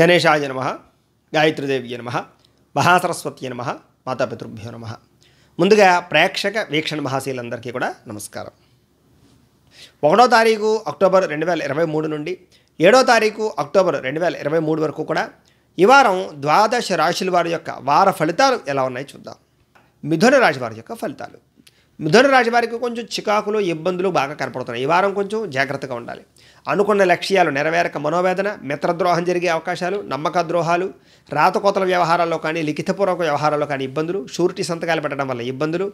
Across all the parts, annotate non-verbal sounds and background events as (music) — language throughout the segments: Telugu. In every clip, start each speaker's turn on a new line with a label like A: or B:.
A: గణేశాయ నమ గాయత్రీదేవియ నమ మహాసరస్వతి నమ మాతాపితృభ్యో నమ ముందుగా ప్రేక్షక వీక్షణ మహాశీలందరికీ కూడా నమస్కారం ఒకటో తారీఖు అక్టోబర్ రెండు వేల ఇరవై మూడు నుండి ఏడో తారీఖు అక్టోబర్ రెండు వేల ఇరవై మూడు వరకు కూడా ఈ వారం ద్వాదశ రాశుల వారి యొక్క వార ఫలితాలు ఎలా ఉన్నాయో చూద్దాం మిథున రాశి వారి యొక్క ఫలితాలు మిథునరాశి వారికి కొంచెం చికాకులో ఇబ్బందులు బాగా కనపడుతున్నాయి ఈ వారం కొంచెం జాగ్రత్తగా ఉండాలి అనుకున్న లక్ష్యాలు నెరవేరక మనోవేదన మిత్రద్రోహం జరిగే అవకాశాలు నమ్మక ద్రోహాలు రాతకోతల వ్యవహారాల్లో కానీ లిఖితపూర్వక వ్యవహారాల్లో కానీ ఇబ్బందులు షూరిటీ సంతకాలు పెట్టడం వల్ల ఇబ్బందులు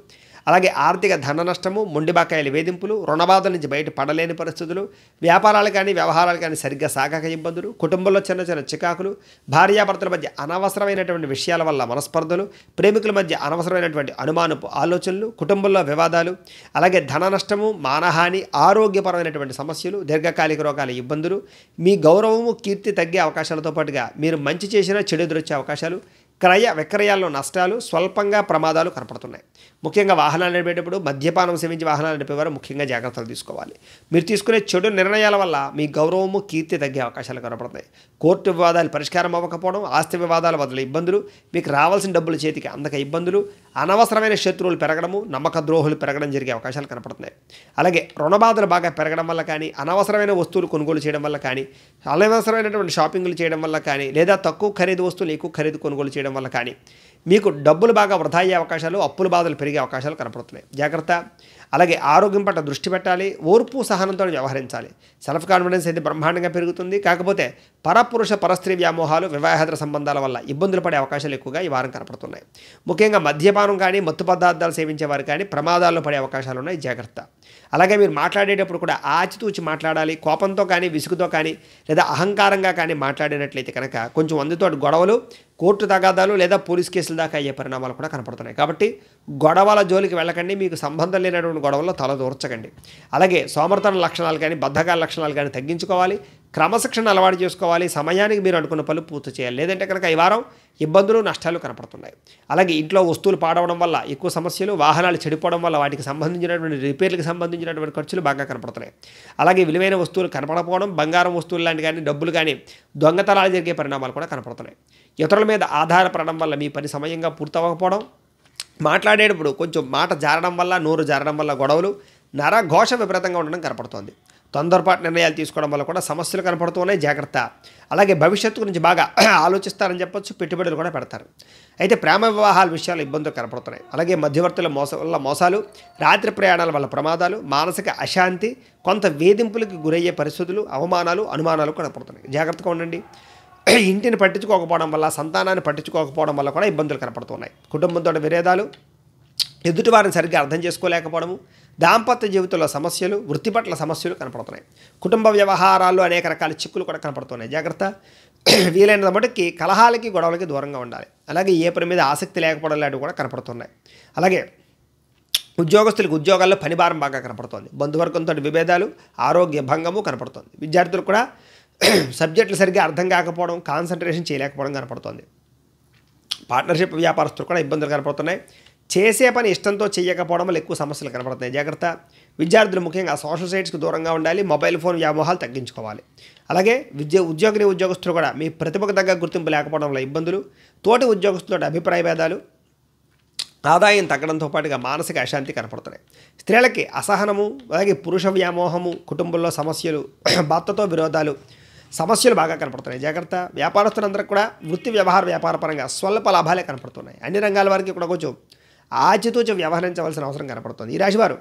A: అలాగే ఆర్థిక ధన నష్టము మొండిబాకాయల వేధింపులు రుణబాధ నుంచి బయట పడలేని పరిస్థితులు వ్యాపారాలు కానీ వ్యవహారాలు కానీ సరిగ్గా సాగక ఇబ్బందులు కుటుంబంలో చిన్న చిన్న చికాకులు భార్యాభర్తల మధ్య అనవసరమైనటువంటి విషయాల వల్ల మనస్పర్ధలు ప్రేమికుల మధ్య అనవసరమైనటువంటి అనుమానపు ఆలోచనలు కుటుంబంలో వివాదాలు అలాగే ధన నష్టము మానహాని ఆరోగ్యపరమైనటువంటి సమస్యలు దీర్ఘకాలిక రోగాల ఇబ్బందులు మీ గౌరవము కీర్తి తగ్గే అవకాశాలతో పాటుగా మీరు మంచి చేసినా చెడు ఎదురొచ్చే అవకాశాలు క్రయ విక్రయాల్లో నష్టాలు స్వల్పంగా ప్రమాదాలు కనపడుతున్నాయి ముఖ్యంగా వాహనాలు నడిపేటప్పుడు మద్యపానం సేవించి వాహనాలు నడిపేవారు ముఖ్యంగా జాగ్రత్తలు తీసుకోవాలి మీరు తీసుకునే చెడు నిర్ణయాల వల్ల మీ గౌరవము కీర్తి తగ్గే అవకాశాలు కనపడతాయి కోర్టు వివాదాలు పరిష్కారం అవ్వకపోవడం ఆస్తి వివాదాల వదిలే ఇబ్బందులు మీకు రావాల్సిన డబ్బులు చేతికి అందక ఇబ్బందులు అనవసరమైన శత్రువులు పెరగడము నమ్మక ద్రోహులు పెరగడం జరిగే అవకాశాలు కనపడుతున్నాయి అలాగే రుణబాధలు బాగా పెరగడం వల్ల కానీ అనవసరమైన వస్తువులు కొనుగోలు చేయడం వల్ల కానీ అనవసరమైనటువంటి షాపింగ్లు చేయడం వల్ల కానీ లేదా తక్కువ ఖరీదు వస్తువులు ఎక్కువ ఖరీదు కొనుగోలు చేయడం చేయడం వల్ల కానీ మీకు డబ్బులు బాగా వృధా అయ్యే అవకాశాలు అప్పుల బాధలు పెరిగే అవకాశాలు కనపడుతున్నాయి జాగ్రత్త అలాగే ఆరోగ్యం పట్ల దృష్టి పెట్టాలి ఓర్పు సహనంతో వ్యవహరించాలి సెల్ఫ్ కాన్ఫిడెన్స్ అయితే బ్రహ్మాండంగా పెరుగుతుంది కాకపోతే పరపురుష పరస్త్రీ వ్యామోహాలు వివాహేతర సంబంధాల వల్ల ఇబ్బందులు పడే అవకాశాలు ఎక్కువగా ఈ వారం కనపడుతున్నాయి ముఖ్యంగా మద్యపానం కానీ మత్తు పదార్థాలు సేవించే వారు కానీ ప్రమాదాల్లో పడే అవకాశాలు ఉన్నాయి జాగ్రత్త అలాగే మీరు మాట్లాడేటప్పుడు కూడా ఆచితూచి మాట్లాడాలి కోపంతో కానీ విసుగుతో కానీ లేదా అహంకారంగా కానీ మాట్లాడినట్లయితే కనుక కొంచెం అందుతో గొడవలు కోర్టు తగాదాలు లేదా పోలీస్ కేసులు దాకా అయ్యే పరిణామాలు కూడా కనపడుతున్నాయి కాబట్టి గొడవల జోలికి వెళ్ళకండి మీకు సంబంధం లేనటువంటి గొడవల్లో తల దూర్చకండి అలాగే సోమర్తన లక్షణాలు కానీ బద్ధకాల లక్షణాలు కానీ తగ్గించుకోవాలి క్రమశిక్షణ అలవాటు చేసుకోవాలి సమయానికి మీరు అనుకున్న పనులు పూర్తి చేయాలి లేదంటే కనుక ఈ వారం ఇబ్బందులు నష్టాలు కనపడుతున్నాయి అలాగే ఇంట్లో వస్తువులు పాడవడం వల్ల ఎక్కువ సమస్యలు వాహనాలు చెడిపోవడం వల్ల వాటికి సంబంధించినటువంటి రిపేర్లకు సంబంధించినటువంటి ఖర్చులు బాగా కనపడుతున్నాయి అలాగే విలువైన వస్తువులు కనపడకపోవడం బంగారం వస్తువులు లాంటి కానీ డబ్బులు కానీ దొంగతనాలు జరిగే పరిణామాలు కూడా కనపడుతున్నాయి ఇతరుల మీద ఆధారపడడం వల్ల మీ పని సమయంగా పూర్తవ్వకపోవడం మాట్లాడేటప్పుడు కొంచెం మాట జారడం వల్ల నోరు జారడం వల్ల గొడవలు ఘోష విపరీతంగా ఉండడం కనపడుతోంది తొందరపాటు నిర్ణయాలు తీసుకోవడం వల్ల కూడా సమస్యలు కనపడుతున్నాయి జాగ్రత్త అలాగే భవిష్యత్తు గురించి బాగా (clears throat) ఆలోచిస్తారని చెప్పొచ్చు పెట్టుబడులు కూడా పెడతారు అయితే ప్రేమ వివాహాల విషయాలు ఇబ్బందులు కనపడుతున్నాయి అలాగే మధ్యవర్తుల మోస వల్ల మోసాలు రాత్రి ప్రయాణాల వల్ల ప్రమాదాలు మానసిక అశాంతి కొంత వేధింపులకు గురయ్యే పరిస్థితులు అవమానాలు అనుమానాలు కనపడుతున్నాయి జాగ్రత్తగా ఉండండి (clears throat) ఇంటిని పట్టించుకోకపోవడం వల్ల సంతానాన్ని పట్టించుకోకపోవడం వల్ల కూడా ఇబ్బందులు కనపడుతున్నాయి కుటుంబంతో విరేదాలు ఎదుటివారిని సరిగ్గా అర్థం చేసుకోలేకపోవడము దాంపత్య జీవితంలో సమస్యలు వృత్తి పట్ల సమస్యలు కనపడుతున్నాయి కుటుంబ వ్యవహారాల్లో అనేక రకాల చిక్కులు కూడా కనపడుతున్నాయి జాగ్రత్త (clears throat) వీలైనంత మటుకి కలహాలకి గొడవలకి దూరంగా ఉండాలి అలాగే ఏ పని మీద ఆసక్తి లేకపోవడం లాంటివి కూడా కనపడుతున్నాయి అలాగే ఉద్యోగస్తులకు ఉద్యోగాల్లో పనిభారం బాగా కనపడుతుంది బంధువర్గంతో విభేదాలు ఆరోగ్య భంగము కనపడుతుంది విద్యార్థులు కూడా (clears throat) సబ్జెక్టులు సరిగ్గా అర్థం కాకపోవడం కాన్సన్ట్రేషన్ చేయలేకపోవడం కనపడుతుంది పార్ట్నర్షిప్ వ్యాపారస్తులు కూడా ఇబ్బందులు కనపడుతున్నాయి చేసే పని ఇష్టంతో చేయకపోవడం వల్ల ఎక్కువ సమస్యలు కనపడతాయి జాగ్రత్త విద్యార్థులు ముఖ్యంగా సోషల్ సైట్స్కి దూరంగా ఉండాలి మొబైల్ ఫోన్ వ్యామోహాలు తగ్గించుకోవాలి అలాగే విద్య ఉద్యోగిని ఉద్యోగస్తులు కూడా మీ ప్రతిభకు తగ్గ గుర్తింపు లేకపోవడం వల్ల ఇబ్బందులు తోటి ఉద్యోగస్తులతో అభిప్రాయ భేదాలు ఆదాయం తగ్గడంతో పాటుగా మానసిక అశాంతి కనపడుతున్నాయి స్త్రీలకి అసహనము అలాగే పురుష వ్యామోహము కుటుంబంలో సమస్యలు (clears throat) భర్తతో విరోధాలు సమస్యలు బాగా కనపడుతున్నాయి జాగ్రత్త వ్యాపారస్తులందరికీ కూడా వృత్తి వ్యవహార వ్యాపార పరంగా స్వల్ప లాభాలే కనపడుతున్నాయి అన్ని రంగాల వారికి కూడా కొంచెం ఆచితూచి వ్యవహరించవలసిన అవసరం కనపడుతుంది ఈ రాశివారు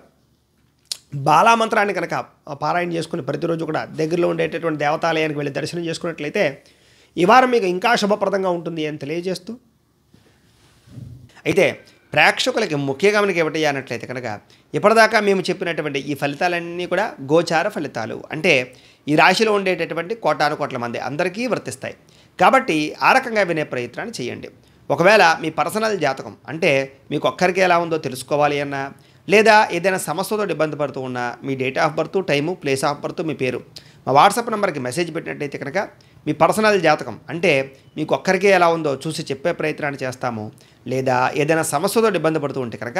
A: బాలామంత్రాన్ని కనుక పారాయణ చేసుకుని ప్రతిరోజు కూడా దగ్గరలో ఉండేటటువంటి దేవతాలయానికి వెళ్ళి దర్శనం చేసుకున్నట్లయితే ఈ వారం మీకు ఇంకా శుభప్రదంగా ఉంటుంది అని తెలియజేస్తూ అయితే ప్రేక్షకులకి ముఖ్య గమనిక ఏమిటి అన్నట్లయితే కనుక ఇప్పటిదాకా మేము చెప్పినటువంటి ఈ ఫలితాలన్నీ కూడా గోచార ఫలితాలు అంటే ఈ రాశిలో ఉండేటటువంటి కోటాను కోట్ల మంది అందరికీ వర్తిస్తాయి కాబట్టి ఆ రకంగా వినే ప్రయత్నాన్ని చేయండి ఒకవేళ మీ పర్సనల్ జాతకం అంటే మీకు ఒక్కరికి ఎలా ఉందో తెలుసుకోవాలి అన్నా లేదా ఏదైనా సమస్యతో ఇబ్బంది పడుతూ ఉన్నా మీ date of birth time place of birth మీ పేరు మా వాట్సాప్ నెంబర్కి మెసేజ్ పెట్టినట్టయితే కనుక మీ పర్సనల్ జాతకం అంటే మీకు ఒక్కరికే ఎలా ఉందో చూసి చెప్పే ప్రయత్నాన్ని చేస్తాము లేదా ఏదైనా సమస్యతో ఇబ్బంది పడుతూ ఉంటే కనుక